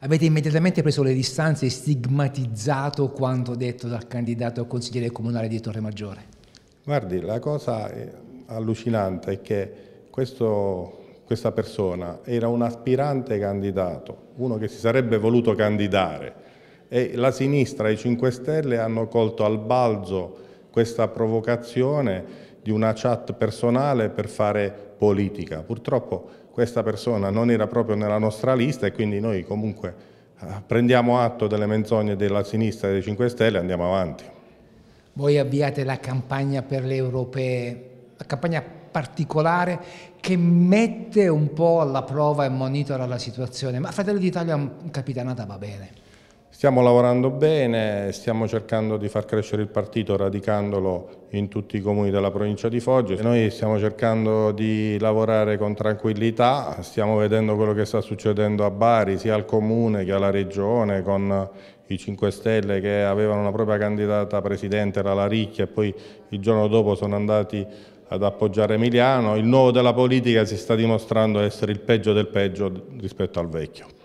Avete immediatamente preso le distanze e stigmatizzato quanto detto dal candidato al consigliere comunale di Torre Maggiore? Guardi, la cosa eh, allucinante è che questo questa persona era un aspirante candidato, uno che si sarebbe voluto candidare e la sinistra e i 5 Stelle hanno colto al balzo questa provocazione di una chat personale per fare politica. Purtroppo questa persona non era proprio nella nostra lista e quindi noi comunque eh, prendiamo atto delle menzogne della sinistra e dei 5 Stelle e andiamo avanti. Voi avviate la campagna per le europee, la campagna particolare che mette un po' alla prova e monitora la situazione, ma Fratello d'Italia capitanata va bene. Stiamo lavorando bene, stiamo cercando di far crescere il partito radicandolo in tutti i comuni della provincia di Foggia. Noi stiamo cercando di lavorare con tranquillità, stiamo vedendo quello che sta succedendo a Bari, sia al comune che alla regione, con i 5 Stelle che avevano una propria candidata presidente, era la Ricchia, e poi il giorno dopo sono andati ad appoggiare Emiliano. Il nuovo della politica si sta dimostrando essere il peggio del peggio rispetto al vecchio.